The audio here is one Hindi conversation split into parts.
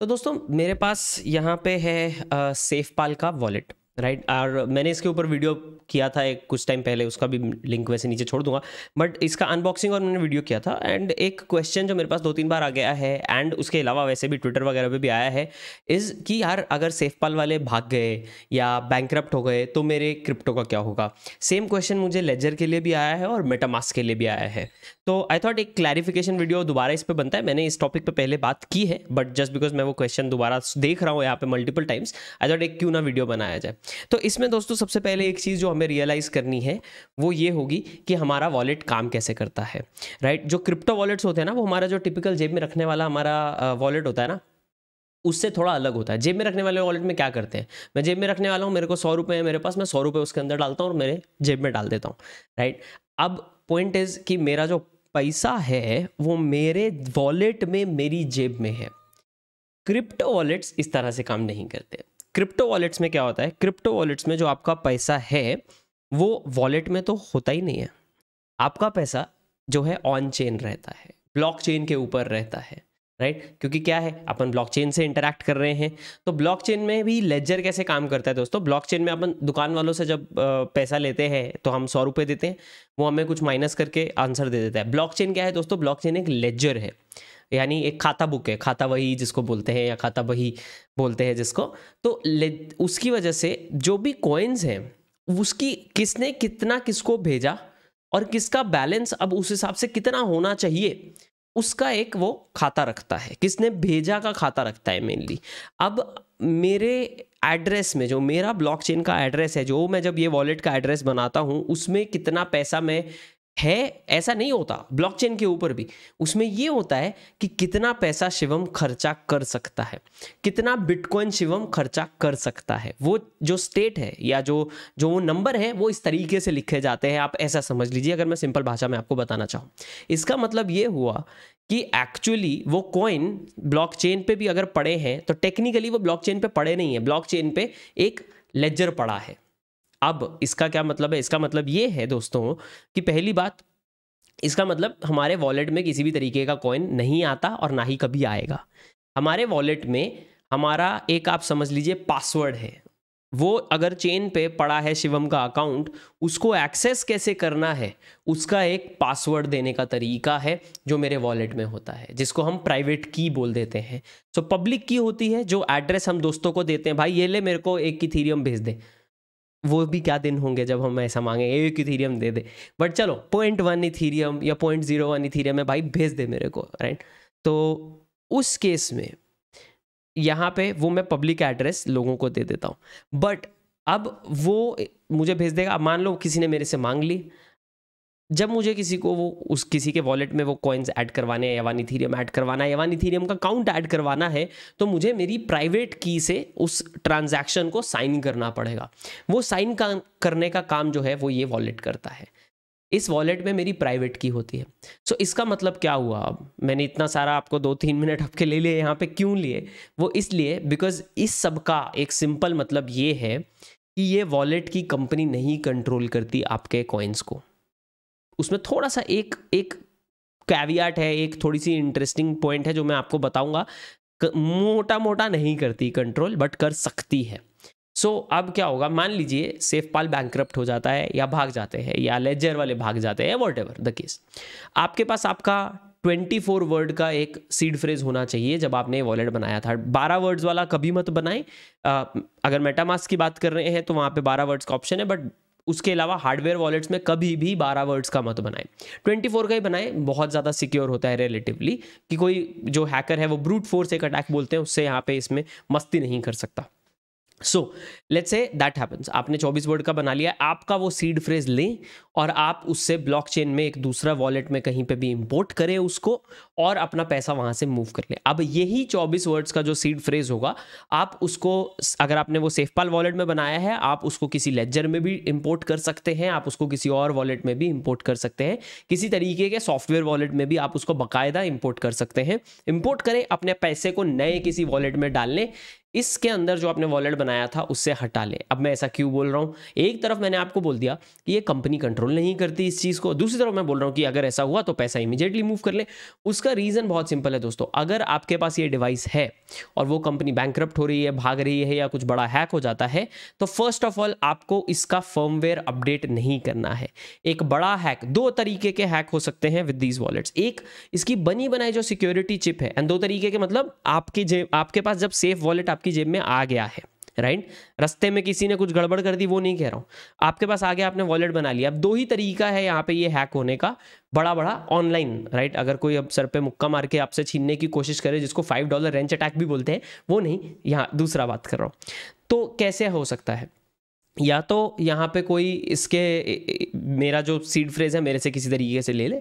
तो दोस्तों मेरे पास यहाँ पे है सेफ पाल का वॉलेट राइट right? और मैंने इसके ऊपर वीडियो किया था एक कुछ टाइम पहले उसका भी लिंक वैसे नीचे छोड़ दूंगा बट इसका अनबॉक्सिंग और मैंने वीडियो किया था एंड एक क्वेश्चन जो मेरे पास दो तीन बार आ गया है एंड उसके अलावा वैसे भी ट्विटर वगैरह पे भी आया है इज़ कि यार अगर सेफपाल वाले भाग गए या बैंक हो गए तो मेरे क्रिप्टो का क्या होगा सेम क्वेश्चन मुझे लेजर के लिए भी आया है और मेटामास्क के लिए भी आया है तो आई थॉट एक क्लैरिफिकेशन वीडियो दोबारा इस पर बनता है मैंने इस टॉपिक पर पहले बात की है बट जस्ट बिकॉज मैं वो क्वेश्चन दोबारा देख रहा हूँ यहाँ पे मल्टीपल टाइम्स आई थॉट एक क्यों ना वीडियो बनाया जाए तो इसमें दोस्तों सबसे पहले एक चीज़ जो हमें रियलाइज़ करनी है वो ये होगी कि हमारा वॉलेट काम कैसे करता है राइट जो क्रिप्टो वॉलेट्स होते हैं ना वो हमारा जो टिपिकल जेब में रखने वाला हमारा वॉलेट होता है ना उससे थोड़ा अलग होता है जेब में रखने वाले वॉलेट में क्या करते हैं मैं जेब में रखने वाला हूँ मेरे को सौ रुपये है मेरे पास मैं सौ रुपये उसके अंदर डालता हूँ और मेरे जेब में डाल देता हूँ राइट अब पॉइंट इज़ कि मेरा जो पैसा है वो मेरे वॉलेट में मेरी जेब में है क्रिप्टो वॉलेट्स इस तरह से काम नहीं करते क्रिप्टो वॉलेट्स में क्या होता है क्रिप्टो वॉलेट्स में जो आपका पैसा है वो वॉलेट में तो होता ही नहीं है आपका पैसा जो है ऑन चेन रहता है ब्लॉकचेन के ऊपर रहता है राइट क्योंकि क्या है अपन ब्लॉकचेन से इंटरेक्ट कर रहे हैं तो ब्लॉकचेन में भी लेजर कैसे काम करता है दोस्तों ब्लॉकचेन में अपन दुकान वालों से जब पैसा लेते हैं तो हम सौ रुपये देते हैं वो हमें कुछ माइनस करके आंसर दे देता है ब्लॉकचेन क्या है दोस्तों ब्लॉकचेन एक लेजर है यानी एक खाता बुक है खाता वही जिसको बोलते हैं या खाता वही बोलते हैं जिसको तो उसकी वजह से जो भी कॉइन्स हैं उसकी किसने कितना किसको भेजा और किसका बैलेंस अब उस हिसाब से कितना होना चाहिए उसका एक वो खाता रखता है किसने भेजा का खाता रखता है मेनली अब मेरे एड्रेस में जो मेरा ब्लॉकचेन का एड्रेस है जो मैं जब ये वॉलेट का एड्रेस बनाता हूँ उसमें कितना पैसा मैं है ऐसा नहीं होता ब्लॉकचेन के ऊपर भी उसमें ये होता है कि कितना पैसा शिवम खर्चा कर सकता है कितना बिटकॉइन शिवम खर्चा कर सकता है वो जो स्टेट है या जो जो वो नंबर है वो इस तरीके से लिखे जाते हैं आप ऐसा समझ लीजिए अगर मैं सिंपल भाषा में आपको बताना चाहूँ इसका मतलब ये हुआ कि एक्चुअली वो कॉइन ब्लॉकचेन पे भी अगर पड़े हैं तो टेक्निकली वो ब्लॉकचेन पे पड़े नहीं है ब्लॉकचेन पे एक लेजर पड़ा है अब इसका क्या मतलब है इसका मतलब ये है दोस्तों कि पहली बात इसका मतलब हमारे वॉलेट में किसी भी तरीके का कॉइन नहीं आता और ना ही कभी आएगा हमारे वॉलेट में हमारा एक आप समझ लीजिए पासवर्ड है वो अगर चेन पे पड़ा है शिवम का अकाउंट उसको एक्सेस कैसे करना है उसका एक पासवर्ड देने का तरीका है जो मेरे वॉलेट में होता है जिसको हम प्राइवेट की बोल देते हैं सो पब्लिक की होती है जो एड्रेस हम दोस्तों को देते हैं भाई ये ले मेरे को एक की थीरियम भेज दे वो भी क्या दिन होंगे जब हम ऐसा मांगे एक इथीरियम दे दे बट चलो पॉइंट वन इथीरियम या पॉइंट जीरो वन इथीरियम है भाई भेज दे मेरे को राइट तो उस केस में यहाँ पे वो मैं पब्लिक एड्रेस लोगों को दे देता हूँ बट अब वो मुझे भेज देगा मान लो किसी ने मेरे से मांग ली जब मुझे किसी को वो उस किसी के वॉलेट में वो कॉइन्स ऐड करवाने हैं या इथीरियम ऐड करवाना है या इथीरियम का अकाउंट ऐड करवाना है तो मुझे मेरी प्राइवेट की से उस ट्रांजैक्शन को साइन करना पड़ेगा वो साइन का करने का काम जो है वो ये वॉलेट करता है इस वॉलेट में मेरी प्राइवेट की होती है सो so, इसका मतलब क्या हुआ अब मैंने इतना सारा आपको दो तीन मिनट आपके ले लिए यहाँ पे क्यों लिए वो इसलिए बिकॉज इस सब का एक सिंपल मतलब ये है कि ये वॉलेट की कंपनी नहीं कंट्रोल करती आपके कॉइन्स को उसमें थोड़ा सा एक एक कैवियाट है एक थोड़ी सी इंटरेस्टिंग पॉइंट है जो मैं आपको बताऊंगा मोटा मोटा नहीं करती कंट्रोल बट कर सकती है सो so, अब क्या होगा मान लीजिए सेफपाल बैंक्रप्ट हो जाता है या भाग जाते हैं या लेजर वाले भाग जाते हैं वॉट एवर द केस आपके पास आपका 24 वर्ड का एक सीड फ्रेज होना चाहिए जब आपने वॉलेट बनाया था 12 वर्ड्स वाला कभी मत बनाएं अगर मेटामास की बात कर रहे हैं तो वहाँ पे 12 वर्ड्स का ऑप्शन है बट उसके अलावा हार्डवेयर वॉलेट्स में कभी भी बारह वर्ड्स का मत बनाएं ट्वेंटी फोर का ही बनाएं बहुत ज़्यादा सिक्योर होता है रिलेटिवली कि कोई जो हैकर है वो ब्रूट फोर्स एक अटैक बोलते हैं उससे यहाँ पे इसमें मस्ती नहीं कर सकता so let's say that happens आपने 24 वर्ड का बना लिया आपका वो सीड फ्रेज लें और आप उससे ब्लॉकचेन में एक दूसरा वॉलेट में कहीं पे भी इंपोर्ट करें उसको और अपना पैसा वहां से मूव कर लें अब यही 24 वर्ड्स का जो सीड फ्रेज होगा आप उसको अगर आपने वो सेफपाल वॉलेट में बनाया है आप उसको किसी लेजर में भी इम्पोर्ट कर सकते हैं आप उसको किसी और वॉलेट में भी इम्पोर्ट कर सकते हैं किसी तरीके के सॉफ्टवेयर वॉलेट में भी आप उसको बाकायदा इम्पोर्ट कर सकते हैं इम्पोर्ट करें अपने पैसे को नए किसी वॉलेट में डाल लें इसके अंदर जो आपने वॉलेट बनाया था उससे हटा ले अब मैं ऐसा क्यों बोल रहा हूँ एक तरफ मैंने आपको बोल दिया कि ये कंपनी कंट्रोल नहीं करती इस चीज़ को दूसरी तरफ मैं बोल रहा हूँ कि अगर ऐसा हुआ तो पैसा इमीजिएटली मूव कर ले उसका रीज़न बहुत सिंपल है दोस्तों अगर आपके पास ये डिवाइस है और वो कंपनी बैंक हो रही है भाग रही है या कुछ बड़ा हैक हो जाता है तो फर्स्ट ऑफ ऑल आपको इसका फर्मवेयर अपडेट नहीं करना है एक बड़ा हैक दो तरीके के हैक हो सकते हैं विद दीज वॉलेट्स एक इसकी बनी बनाई जो सिक्योरिटी चिप है एंड दो तरीके के मतलब आपके आपके पास जब सेफ वॉलेट आपकी आपकी जेब में आ गया है राइट रस्ते में किसी ने कुछ गड़बड़ कर दी वो नहीं कह रहा हूँ आपके पास आगे आपने वॉलेट बना लिया अब दो ही तरीका है यहाँ पे ये हैक होने का बड़ा बड़ा ऑनलाइन राइट अगर कोई अब सर पे मुक्का मार के आपसे छीनने की कोशिश करे जिसको फाइव डॉलर रेंच अटैक भी बोलते हैं वो नहीं यहाँ दूसरा बात कर रहा हूँ तो कैसे हो सकता है या तो यहाँ पे कोई इसके मेरा जो सीड फ्रेज है मेरे से किसी तरीके से ले ले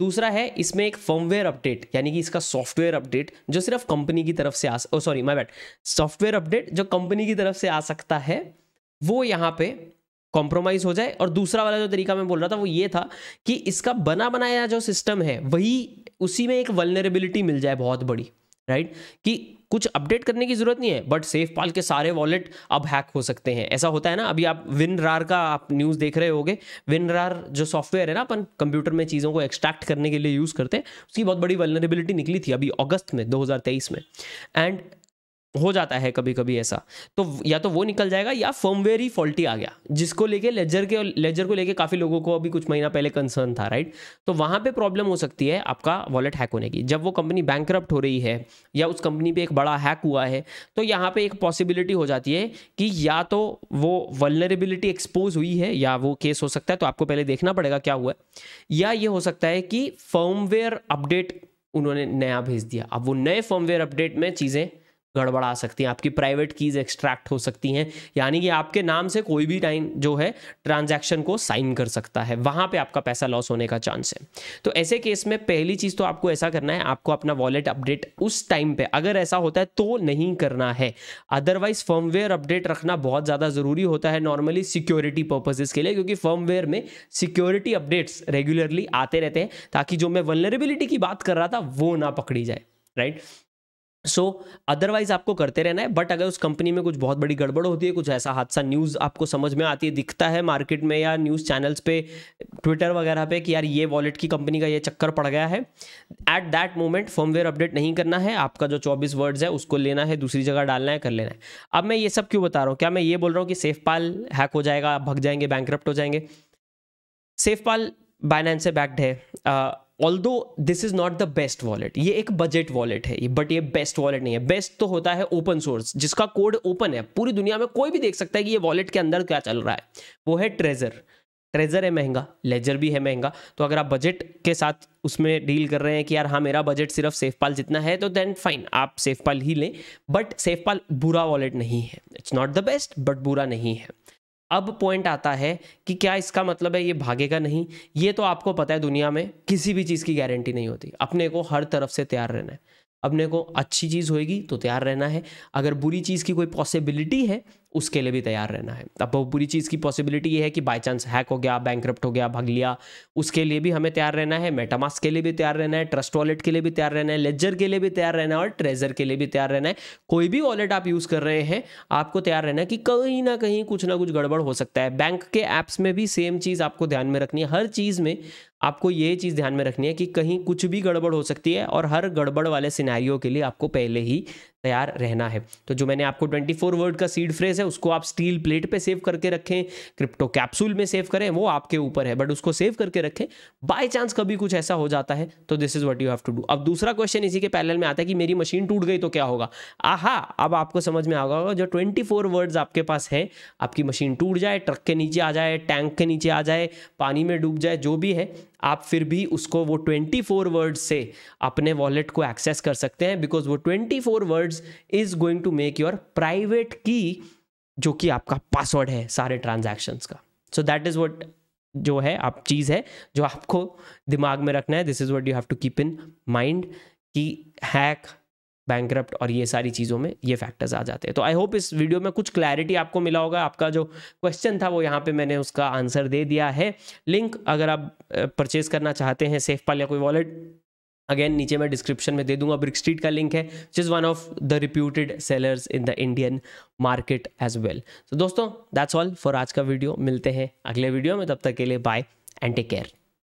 दूसरा है इसमें एक फर्मवेयर अपडेट यानी कि इसका सॉफ्टवेयर अपडेट जो सिर्फ कंपनी की तरफ से ah oh sorry my bad software update जो कंपनी की तरफ से आ सकता है वो यहाँ पे कॉम्प्रोमाइज़ हो जाए और दूसरा वाला जो तरीका मैं बोल रहा था वो ये था कि इसका बना बनाया जो सिस्टम है वही उसी में एक वलनरेबिलिटी मिल जाए बहुत बड़ी राइट कि कुछ अपडेट करने की जरूरत नहीं है बट सेफ पाल के सारे वॉलेट अब हैक हो सकते हैं ऐसा होता है ना अभी आप विन रार का आप न्यूज़ देख रहे होगे रार जो सॉफ्टवेयर है ना अपन कंप्यूटर में चीज़ों को एक्सट्रैक्ट करने के लिए यूज़ करते हैं उसकी बहुत बड़ी वेलनरेबिलिटी निकली थी अभी अगस्त में 2023 में एंड हो जाता है कभी कभी ऐसा तो या तो वो निकल जाएगा या फर्मवेयर ही फॉल्टी आ गया जिसको लेके लेजर के लेजर को लेके काफ़ी लोगों को अभी कुछ महीना पहले कंसर्न था राइट तो वहाँ पे प्रॉब्लम हो सकती है आपका वॉलेट हैक होने की जब वो कंपनी बैंक हो रही है या उस कंपनी पे एक बड़ा हैक हुआ है तो यहाँ पे एक पॉसिबिलिटी हो जाती है कि या तो वो वलनरेबिलिटी एक्सपोज हुई है या वो केस हो सकता है तो आपको पहले देखना पड़ेगा क्या हुआ है या ये हो सकता है कि फर्मवेयर अपडेट उन्होंने नया भेज दिया अब वो नए फर्मवेयर अपडेट में चीज़ें गड़बड़ा सकती हैं आपकी प्राइवेट कीज़ एक्सट्रैक्ट हो सकती हैं यानी कि आपके नाम से कोई भी टाइम जो है ट्रांजैक्शन को साइन कर सकता है वहां पे आपका पैसा लॉस होने का चांस है तो ऐसे केस में पहली चीज़ तो आपको ऐसा करना है आपको अपना वॉलेट अपडेट उस टाइम पे अगर ऐसा होता है तो नहीं करना है अदरवाइज फर्मवेयर अपडेट रखना बहुत ज़्यादा ज़रूरी होता है नॉर्मली सिक्योरिटी पर्पजेज़ के लिए क्योंकि फर्मवेयर में सिक्योरिटी अपडेट्स रेगुलरली आते रहते हैं ताकि जो मैं वनरेबिलिटी की बात कर रहा था वो ना पकड़ी जाए right right? So so, otherwise आपको करते रहना है बट अगर उस कंपनी में कुछ बहुत बड़ी गड़बड़ होती है कुछ ऐसा हादसा न्यूज़ आपको समझ में आती है दिखता है मार्केट में या न्यूज़ चैनल्स पे ट्विटर वगैरह पे कि यार ये वॉलेट की कंपनी का ये चक्कर पड़ गया है at that moment firmware update नहीं करना है आपका जो चौबीस वर्ड्स है उसको लेना है दूसरी जगह डालना है कर लेना है अब मैं ये सब क्यों बता रहा हूँ क्या मैं ये बोल रहा हूँ कि सेफ पाल हैक हो जाएगा भग जाएंगे बैंक हो जाएंगे सेफ पाल बाइनेंस से बैक्ड है although this is not the best wallet ये एक बजट वॉलेट है बट ये बेस्ट वॉलेट नहीं है बेस्ट तो होता है ओपन सोर्स जिसका कोड ओपन है पूरी दुनिया में कोई भी देख सकता है कि ये वॉलेट के अंदर क्या चल रहा है वो है ट्रेजर ट्रेजर है महंगा लेजर भी है महंगा तो अगर आप बजट के साथ उसमें डील कर रहे हैं कि यार हाँ मेरा बजट सिर्फ सेफपाल जितना है तो देन फाइन आप सेफपाल ही लें बट सेफपाल बुरा वॉलेट नहीं है it's not the best but बुरा नहीं है अब पॉइंट आता है कि क्या इसका मतलब है ये भागेगा नहीं ये तो आपको पता है दुनिया में किसी भी चीज़ की गारंटी नहीं होती अपने को हर तरफ से तैयार रहना है अपने को अच्छी चीज़ होएगी तो तैयार रहना है अगर बुरी चीज़ की कोई पॉसिबिलिटी है उसके लिए भी तैयार रहना है अब वो पूरी चीज़ की पॉसिबिलिटी ये है कि बाई चांस हैक हो गया बैंक हो गया भाग लिया उसके लिए भी हमें तैयार रहना है मेटामास के लिए भी तैयार रहना है ट्रस्ट वॉलेट के लिए भी तैयार रहना है लेजर के लिए भी तैयार रहना है और ट्रेजर के लिए भी तैयार रहना है कोई भी वॉलेट आप यूज़ कर रहे हैं आपको तैयार रहना है कि कहीं ना कहीं कुछ ना कुछ गड़बड़ हो सकता है बैंक के ऐप्स में भी सेम चीज़ आपको ध्यान में रखनी है हर चीज़ में आपको ये चीज़ ध्यान में रखनी है कि कहीं कुछ भी गड़बड़ हो सकती है और हर गड़बड़ वाले सिनारियों के लिए आपको पहले ही तैयार रहना है तो जो मैंने आपको 24 वर्ड का सीड फ्रेज है उसको आप स्टील प्लेट पे सेव करके रखें क्रिप्टो कैप्सूल में सेव करें वो आपके ऊपर है बट उसको सेव करके रखें बाय चांस कभी कुछ ऐसा हो जाता है तो this is what you have to do अब दूसरा क्वेश्चन इसी के पैनल में आता है कि मेरी मशीन टूट गई तो क्या होगा आहा अब आपको समझ में आगा होगा जो ट्वेंटी वर्ड्स आपके पास है आपकी मशीन टूट जाए ट्रक के नीचे आ जाए टैंक के नीचे आ जाए पानी में डूब जाए जो भी है आप फिर भी उसको वो 24 वर्ड्स से अपने वॉलेट को एक्सेस कर सकते हैं बिकॉज वो 24 words is going to make your private key जो कि आपका पासवर्ड है सारे ट्रांजेक्शन्स का सो दैट इज़ वट जो है आप चीज़ है जो आपको दिमाग में रखना है this is what you have to keep in mind कि हैक बैंक और ये सारी चीज़ों में ये फैक्टर्स आ जाते हैं तो आई होप इस वीडियो में कुछ क्लैरिटी आपको मिला होगा आपका जो क्वेश्चन था वो यहाँ पे मैंने उसका आंसर दे दिया है लिंक अगर आप परचेज करना चाहते हैं सेफ पाल या कोई वॉलेट अगेन नीचे मैं डिस्क्रिप्शन में दे दूंगा ब्रिक स्ट्रीट का लिंक है which is one of the reputed sellers in the Indian market as well तो दोस्तों दैट्स ऑल फॉर आज का वीडियो मिलते हैं अगले वीडियो में तब तक के लिए बाय एंड टेक केयर